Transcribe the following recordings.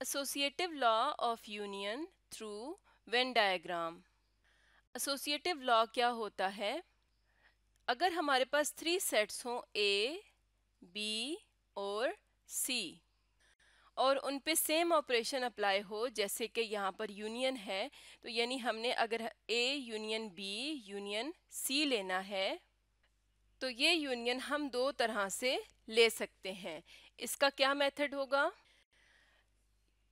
associative law of union through Venn diagram associative law क्या होता है अगर हमारे पास थ्री सेट्स हों ए बी और सी और उन पे सेम ऑपरेशन अप्लाई हो जैसे कि यहाँ पर यूनियन है तो यानी हमने अगर A union B union C लेना है तो ये यूनियन हम दो तरह से ले सकते हैं इसका क्या मेथड होगा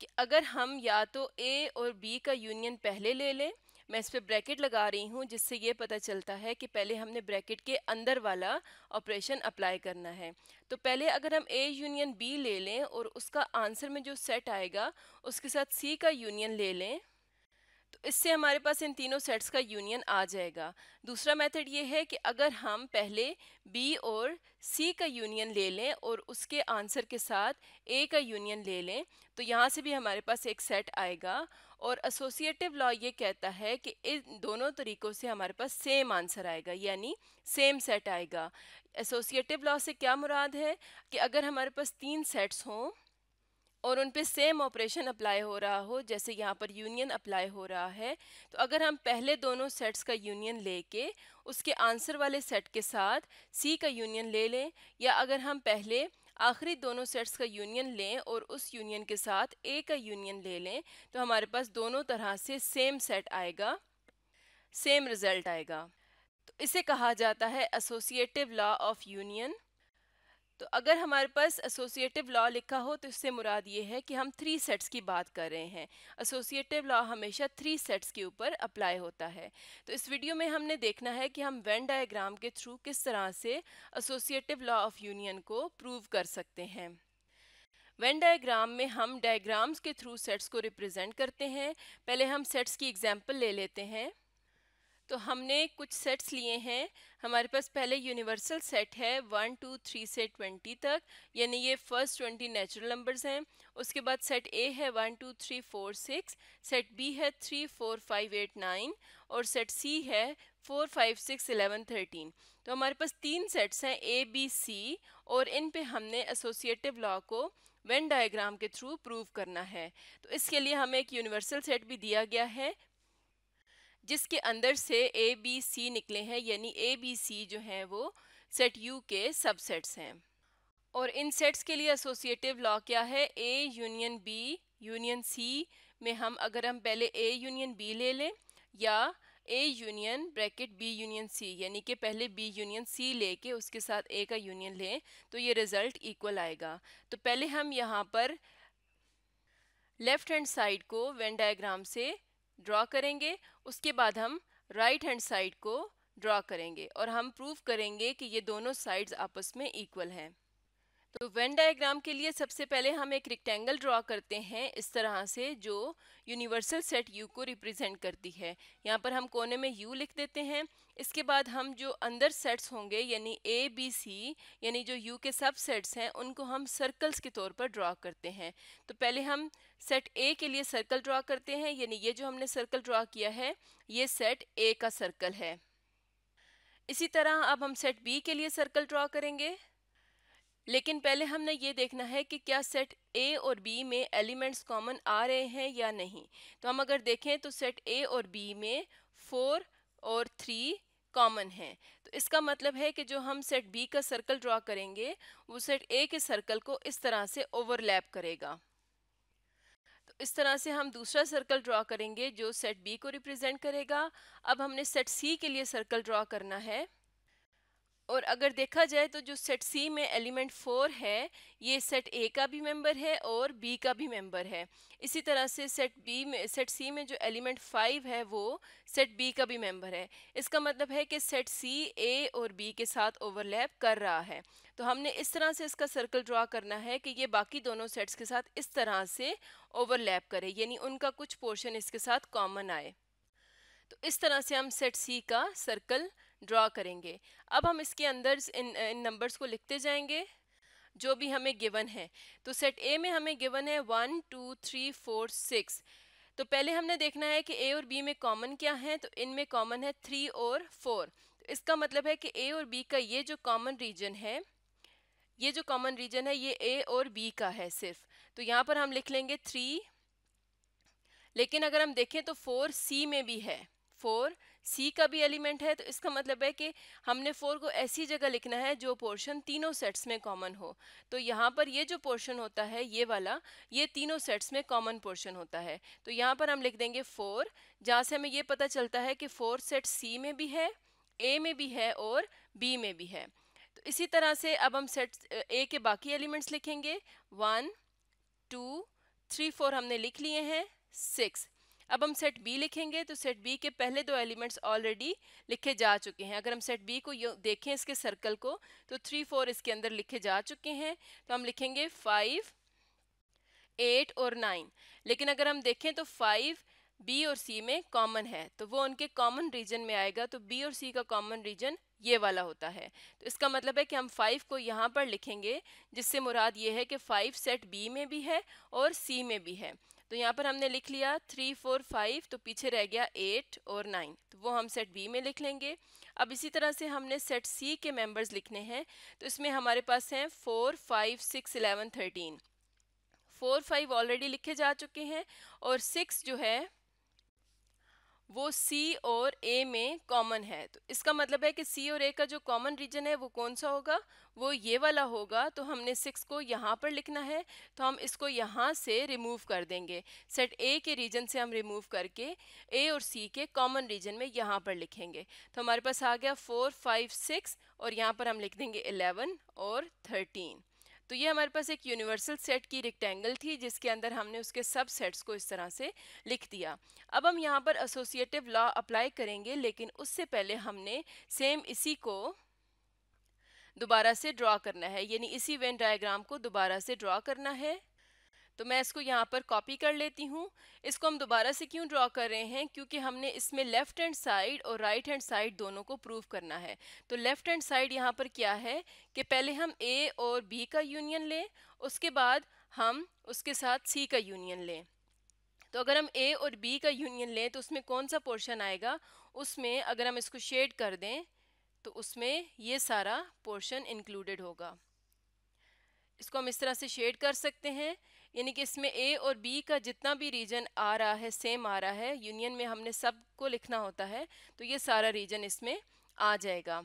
कि अगर हम या तो ए और बी का यूनियन पहले ले लें मैं इस पर ब्रैकेट लगा रही हूँ जिससे ये पता चलता है कि पहले हमने ब्रैकेट के अंदर वाला ऑपरेशन अप्लाई करना है तो पहले अगर हम ए यूनियन बी ले लें और उसका आंसर में जो सेट आएगा उसके साथ सी का यूनियन ले लें तो इससे हमारे पास इन तीनों सेट्स का यूनियन आ जाएगा दूसरा मेथड ये है कि अगर हम पहले बी और सी का यूनियन ले लें और उसके आंसर के साथ ए का यूनियन ले लें तो यहाँ से भी हमारे पास एक सेट आएगा और एसोसिएटिव लॉ ये कहता है कि इन दोनों तरीक़ों से हमारे पास सेम आंसर आएगा यानी सेम सेट आएगा एसोसिएटिव लॉ से क्या मुराद है कि अगर हमारे पास तीन सेट्स हों और उन पर सेम ऑपरेशन अप्लाई हो रहा हो जैसे यहाँ पर यूनियन अप्लाई हो रहा है तो अगर हम पहले दोनों सेट्स का यूनियन लेके उसके आंसर वाले सेट के साथ सी का यूनियन ले लें या अगर हम पहले आखिरी दोनों सेट्स का यूनियन लें और उस यूनियन के साथ ए का यूनियन ले लें तो हमारे पास दोनों तरह से सेम सेट आएगा सेम रिजल्ट आएगा तो इसे कहा जाता है एसोसिएटिव लॉ ऑफ यूनियन तो अगर हमारे पास एसोसिएटिव लॉ लिखा हो तो इससे मुराद ये है कि हम थ्री सेट्स की बात कर रहे हैं एसोसिएटिव लॉ हमेशा थ्री सेट्स के ऊपर अप्लाई होता है तो इस वीडियो में हमने देखना है कि हम वेन डायग्राम के थ्रू किस तरह से एसोसिएटिव लॉ ऑफ यूनियन को प्रूव कर सकते हैं वेन डायग्राम में हम डायग्राम्स के थ्रू सेट्स को रिप्रेजेंट करते हैं पहले हम सेट्स की एग्जाम्पल ले लेते हैं तो हमने कुछ सेट्स लिए हैं हमारे पास पहले यूनिवर्सल सेट है वन टू थ्री से ट्वेंटी तक यानी ये फर्स्ट ट्वेंटी नेचुरल नंबर्स हैं उसके बाद सेट ए है one two three four six set B है three four five eight nine और सेट सी है four five six eleven thirteen तो हमारे पास तीन सेट्स हैं ए बी सी और इन पे हमने एसोसिएटिव लॉ को वेन डायग्राम के थ्रू प्रूव करना है तो इसके लिए हमें एक यूनिवर्सल सेट भी दिया गया है जिसके अंदर से ए बी सी निकले हैं यानी ए बी सी जो हैं वो सेट यू के सबसेट्स हैं और इन सेट्स के लिए एसोसिएटिव लॉ क्या है A union B union C में हम अगर हम पहले ए यूनियन बी ले लें या A union bracket B union C यानी कि पहले बी यूनियन सी लेके उसके साथ ए का यूनियन लें तो ये रिज़ल्ट इक्वल आएगा तो पहले हम यहाँ पर लेफ़्ट हैंड साइड को वेन डायग्राम से ड्रा करेंगे उसके बाद हम राइट हैंड साइड को ड्रा करेंगे और हम प्रूव करेंगे कि ये दोनों साइड्स आपस में इक्वल हैं तो वेन डायग्राम के लिए सबसे पहले हम एक रिक्टेंगल ड्रॉ करते हैं इस तरह से जो यूनिवर्सल सेट यू को रिप्रेजेंट करती है यहाँ पर हम कोने में यू लिख देते हैं इसके बाद हम जो अंदर सेट्स होंगे यानी ए बी सी यानी जो यू के सब सेट्स हैं उनको हम सर्कल्स के तौर पर ड्रॉ करते हैं तो पहले हम सेट ए के लिए सर्कल ड्रॉ करते हैं यानी ये जो हमने सर्कल ड्रॉ किया है ये सेट ए का सर्कल है इसी तरह अब हम सेट बी के लिए सर्कल ड्रॉ करेंगे लेकिन पहले हमने ये देखना है कि क्या सेट ए और बी में एलिमेंट्स कॉमन आ रहे हैं या नहीं तो हम अगर देखें तो सेट ए और बी में फोर और थ्री कॉमन हैं तो इसका मतलब है कि जो हम सेट बी का सर्कल ड्रा करेंगे वो सेट ए के सर्कल को इस तरह से ओवरलैप करेगा तो इस तरह से हम दूसरा सर्कल ड्रा करेंगे जो सेट बी को रिप्रेजेंट करेगा अब हमने सेट सी के लिए सर्कल ड्रा करना है और अगर देखा जाए तो जो सेट सी में एलिमेंट फोर है ये सेट ए का भी मेंबर है और बी का भी मेंबर है इसी तरह से सेट बी में सेट सी में जो एलिमेंट फाइव है वो सेट बी का भी मेंबर है इसका मतलब है कि सेट सी ए और बी के साथ ओवरलैप कर रहा है तो हमने इस तरह से इसका सर्कल ड्रा करना है कि ये बाकी दोनों सेट्स के साथ इस तरह से ओवरलैप करे यानी उनका कुछ पोर्शन इसके साथ कॉमन आए तो इस तरह से हम सेट सी का सर्कल ड्रॉ करेंगे अब हम इसके अंदर इन इन नंबर्स को लिखते जाएंगे जो भी हमें गिवन है तो सेट ए में हमें गिवन है one two three four six तो पहले हमने देखना है कि ए और बी में कॉमन क्या है तो इनमें कॉमन है थ्री और फोर तो इसका मतलब है कि ए और बी का ये जो कॉमन रीजन है ये जो कॉमन रीजन है ये ए और बी का है सिर्फ तो यहाँ पर हम लिख लेंगे थ्री लेकिन अगर हम देखें तो फोर सी में भी है फोर सी का भी एलिमेंट है तो इसका मतलब है कि हमने फोर को ऐसी जगह लिखना है जो पोर्शन तीनों सेट्स में कॉमन हो तो यहाँ पर ये जो पोर्शन होता है ये वाला ये तीनों सेट्स में कॉमन पोर्शन होता है तो यहाँ पर हम लिख देंगे फोर जहाँ से हमें ये पता चलता है कि फोर सेट सी में भी है ए में भी है और बी में भी है तो इसी तरह से अब हम सेट ए के बाकी एलिमेंट्स लिखेंगे वन टू थ्री फोर हमने लिख लिए हैं सिक्स अब हम सेट बी लिखेंगे तो सेट बी के पहले दो एलिमेंट्स ऑलरेडी लिखे जा चुके हैं अगर हम सेट बी को देखें इसके सर्कल को तो थ्री फोर इसके अंदर लिखे जा चुके हैं तो हम लिखेंगे फाइव एट और नाइन लेकिन अगर हम देखें तो फाइव बी और सी में कॉमन है तो वो उनके कॉमन रीजन में आएगा तो बी और सी का कॉमन रीजन ये वाला होता है तो इसका मतलब है कि हम फाइव को यहाँ पर लिखेंगे जिससे मुराद ये है कि फाइव सेट बी में भी है और सी में भी है तो यहाँ पर हमने लिख लिया थ्री फोर फाइव तो पीछे रह गया एट और नाइन तो वो हम सेट बी में लिख लेंगे अब इसी तरह से हमने सेट सी के मेंबर्स लिखने हैं तो इसमें हमारे पास हैं four five six eleven thirteen four five already लिखे जा चुके हैं और सिक्स जो है वो सी और ए में कॉमन है तो इसका मतलब है कि सी और ए का जो कॉमन रीजन है वो कौन सा होगा वो ये वाला होगा तो हमने सिक्स को यहाँ पर लिखना है तो हम इसको यहाँ से रिमूव कर देंगे सेट ए के रीजन से हम रिमूव करके ए और सी के कॉमन रीजन में यहाँ पर लिखेंगे तो हमारे पास आ गया फोर फाइव सिक्स और यहाँ पर हम लिख देंगे एलेवन और थर्टीन तो ये हमारे पास एक यूनिवर्सल सेट की रिक्टेंगल थी जिसके अंदर हमने उसके सब सेट्स को इस तरह से लिख दिया अब हम यहाँ पर एसोसिएटिव लॉ अप्लाई करेंगे लेकिन उससे पहले हमने सेम इसी को दोबारा से ड्रा करना है यानी इसी वेन डायग्राम को दोबारा से ड्रा करना है तो मैं इसको यहाँ पर कॉपी कर लेती हूँ इसको हम दोबारा से क्यों ड्रॉ कर रहे हैं क्योंकि हमने इसमें लेफ़्ट हैंड साइड और राइट हैंड साइड दोनों को प्रूव करना है तो लेफ़्ट हैंड साइड यहाँ पर क्या है कि पहले हम ए और बी का यूनियन लें उसके बाद हम उसके साथ सी का यूनियन लें तो अगर हम ए और बी का यूनियन लें तो उसमें कौन सा पोर्शन आएगा उसमें अगर हम इसको शेड कर दें तो उसमें ये सारा पोर्शन इंक्लूडेड होगा इसको हम इस तरह से शेड कर सकते हैं यानी कि इसमें ए और बी का जितना भी रीजन आ रहा है सेम आ रहा है यूनियन में हमने सब को लिखना होता है तो ये सारा रीजन इसमें आ जाएगा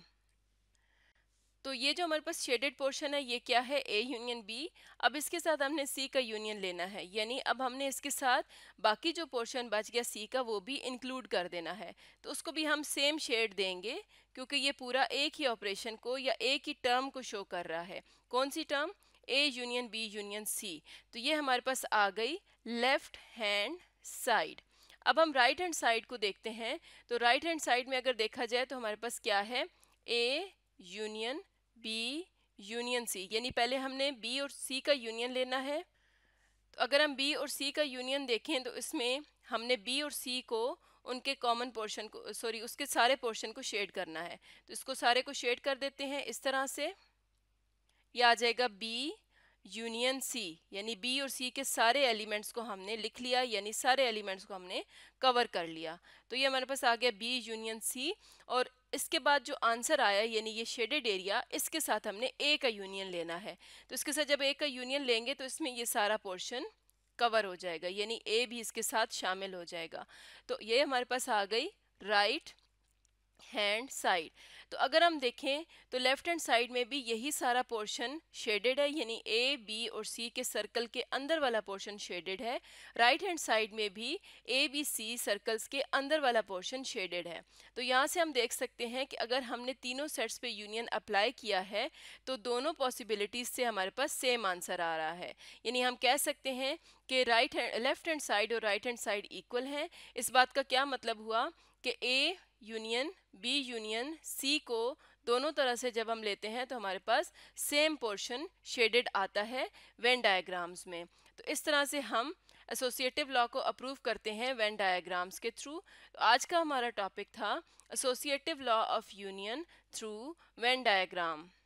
तो ये जो हमारे पास शेडेड पोर्शन है ये क्या है ए यूनियन बी अब इसके साथ हमने सी का यूनियन लेना है यानी अब हमने इसके साथ बाकी जो पोर्शन बच गया सी का वो भी इंक्लूड कर देना है तो उसको भी हम सेम शेड देंगे क्योंकि ये पूरा एक ही ऑपरेशन को या एक ही टर्म को शो कर रहा है कौन सी term A union B union C तो ये हमारे पास आ गई लेफ्ट हैंड साइड अब हम राइट हैंड साइड को देखते हैं तो राइट हैंड साइड में अगर देखा जाए तो हमारे पास क्या है A union B union C यानी पहले हमने बी और सी का यूनियन लेना है तो अगर हम बी और सी का यूनियन देखें तो इसमें हमने बी और सी को उनके कॉमन पोर्शन को सॉरी उसके सारे पोर्शन को शेड करना है तो इसको सारे को शेड कर देते हैं इस तरह से ये आ जाएगा बी यूनियन सी यानी बी और सी के सारे एलिमेंट्स को हमने लिख लिया यानी सारे एलिमेंट्स को हमने कवर कर लिया तो ये हमारे पास आ गया बी यूनियन सी और इसके बाद जो आंसर आया यानी ये शेडेड एरिया इसके साथ हमने ए का यूनियन लेना है तो इसके साथ जब ए का यूनियन लेंगे तो इसमें ये सारा पोर्शन कवर हो जाएगा यानी ए भी इसके साथ शामिल हो जाएगा तो ये हमारे पास आ गई राइट right हैंड साइड तो अगर हम देखें तो लेफ़्ट हैंड साइड में भी यही सारा पोर्शन शेडेड है यानी ए बी और सी के सर्कल के अंदर वाला पोर्शन शेडेड है राइट हैंड साइड में भी ए बी सी सर्कल्स के अंदर वाला पोर्शन शेडेड है तो यहाँ से हम देख सकते हैं कि अगर हमने तीनों सेट्स पे यूनियन अप्लाई किया है तो दोनों पॉसिबिलिटीज़ से हमारे पास सेम आंसर आ रहा है यानी हम कह सकते हैं कि right hand left hand side और राइट हैंड साइड इक्वल हैं इस बात का क्या मतलब हुआ कि A union B union C को दोनों तरह से जब हम लेते हैं तो हमारे पास सेम पोर्शन शेडेड आता है वेन डायग्राम्स में तो इस तरह से हम एसोसिएटिव लॉ को अप्रूव करते हैं वेन डायग्राम्स के थ्रू तो आज का हमारा टॉपिक था associative law of union through Venn diagram